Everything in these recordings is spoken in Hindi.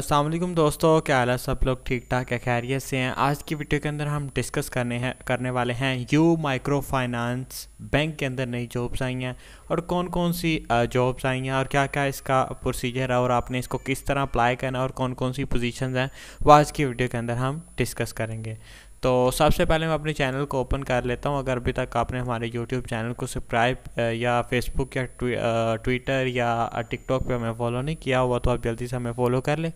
अस्सलाम वालेकुम दोस्तों क्या हाल है सब लोग ठीक ठाक है खैरियत से हैं आज की वीडियो के अंदर हम डिस्कस करने हैं करने वाले हैं यू माइक्रो फाइनेंस बैंक के अंदर नई जॉब्स आई हैं और कौन कौन सी जॉब्स आई हैं और क्या क्या इसका प्रोसीजर है और आपने इसको किस तरह अप्लाई करना और कौन कौन सी पोजिशन हैं वो आज की वीडियो के अंदर हम डिस्कस करेंगे तो सबसे पहले मैं अपने चैनल को ओपन कर लेता हूँ अगर अभी तक आपने हमारे यूट्यूब चैनल को सब्सक्राइब या फेसबुक या ट्विटर या टिकटॉक पे हमें फॉलो नहीं किया हुआ तो आप जल्दी से हमें फॉलो कर लें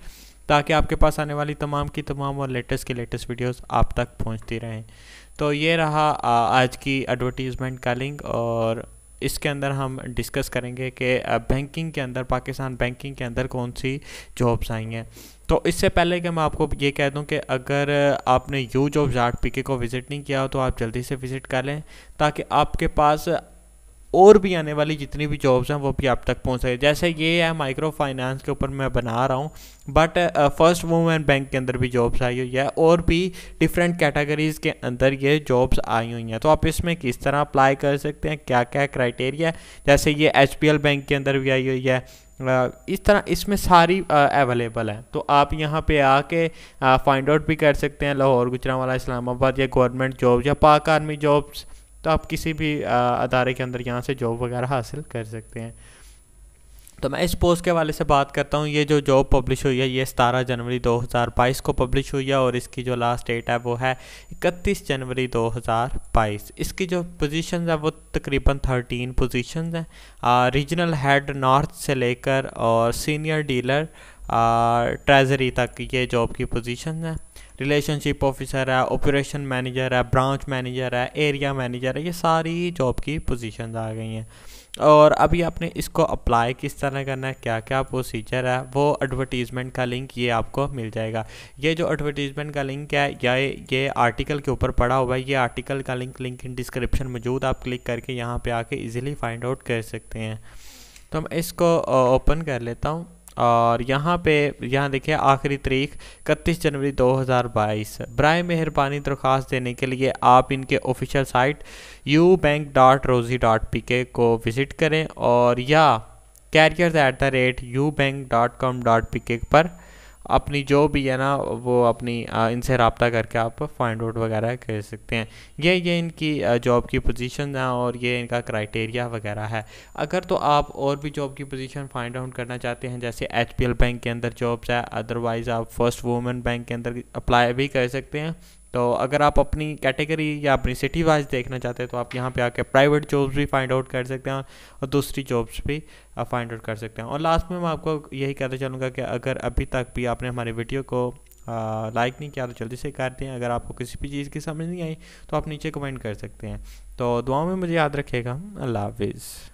ताकि आपके पास आने वाली तमाम की तमाम और लेटेस्ट की लेटेस्ट वीडियोस आप तक पहुंचती रहें तो ये रहा आज की एडवर्टीज़मेंट का लिंक और इसके अंदर हम डिस्कस करेंगे कि बैंकिंग के अंदर पाकिस्तान बैंकिंग के अंदर कौन सी जॉब्स आई हैं तो इससे पहले कि मैं आपको ये कह दूं कि अगर आपने यू जॉब जाट पीके को विज़िट नहीं किया हो तो आप जल्दी से विज़िट कर लें ताकि आपके पास और भी आने वाली जितनी भी जॉब्स हैं वो भी आप तक पहुंच सके जैसे ये है माइक्रो फाइनेंस के ऊपर मैं बना रहा हूँ बट फर्स्ट वुमेन बैंक के अंदर भी जॉब्स आई हुई है और भी डिफरेंट कैटेगरीज़ के अंदर ये जॉब्स आई हुई हैं तो आप इसमें किस तरह अप्लाई कर सकते हैं क्या क्या क्राइटेरिया जैसे ये एच बैंक के अंदर भी आई हुई है uh, इस तरह इसमें सारी अवेलेबल uh, है तो आप यहाँ पे आके फाइंड uh, आउट भी कर सकते हैं लाहौर गुजरावाला इस्लामाबाद या गवर्नमेंट जॉब या पाक आर्मी जॉब्स तो आप किसी भी अदारे के अंदर यहाँ से जॉब वगैरह हासिल कर सकते हैं तो मैं इस पोस्ट के हवाले से बात करता हूँ ये जो जॉब पब्लिश हुई है ये सतारह जनवरी 2022 को पब्लिश हुई है और इसकी जो लास्ट डेट है वो है इकतीस जनवरी 2022 इसकी जो पोजीशंस है वो तकरीबन 13 पोजीशंस हैं रीजनल हेड नॉर्थ से लेकर और सीनियर डीलर ट्रेजरी तक ये जॉब की पोजीशंस हैं रिलेशनशिप ऑफिसर है ऑपरेशन मैनेजर है ब्रांच मैनेजर है एरिया मैनेजर है ये सारी जॉब की पोजीशन आ गई हैं और अभी आपने इसको अप्लाई किस तरह करना है क्या क्या प्रोसीजर है वो एडवर्टीज़मेंट का लिंक ये आपको मिल जाएगा ये जो एडवर्टीज़मेंट का लिंक है या ये आर्टिकल के ऊपर पड़ा हुआ है ये आर्टिकल का लिंक लिंक इन डिस्क्रिप्शन मौजूद आप क्लिक करके यहाँ पर आके ईज़िली फाइंड आउट कर सकते हैं तो मैं इसको ओपन कर लेता हूँ और यहाँ पे यहाँ देखिए आखिरी तारीख इकतीस जनवरी 2022 बरए मेहरबानी दरख्वास्त देने के लिए आप इनके official site U bank dot रोजी डॉट पी के को विज़िट करें और या career at the rate U bank dot com dot P K पर अपनी जो भी है ना वो अपनी इनसे रबता करके आप फाइंड आउट वगैरह कर सकते हैं ये ये इनकी जॉब की पोजीशन है और ये इनका क्राइटेरिया वगैरह है अगर तो आप और भी जॉब की पोजीशन फाइंड आउट करना चाहते हैं जैसे एच बैंक के अंदर जॉब्स है अदरवाइज़ आप फर्स्ट वूमेन बैंक के अंदर अप्लाई भी कर सकते हैं तो अगर आप अपनी कैटेगरी या अपनी सिटी वाइज देखना चाहते हैं तो आप यहाँ पे आके प्राइवेट जॉब्स भी फाइंड आउट कर सकते हैं और दूसरी जॉब्स भी आप फाइंड आउट कर सकते हैं और लास्ट में मैं आपको यही कहना चाहूँगा कि अगर अभी तक भी आपने हमारे वीडियो को लाइक नहीं किया तो जल्दी से कर दें अगर आपको किसी भी चीज़ की समझ नहीं आई तो आप नीचे कमेंट कर सकते हैं तो दुआओं में मुझे याद रखेगा अल्लाह हाफिज़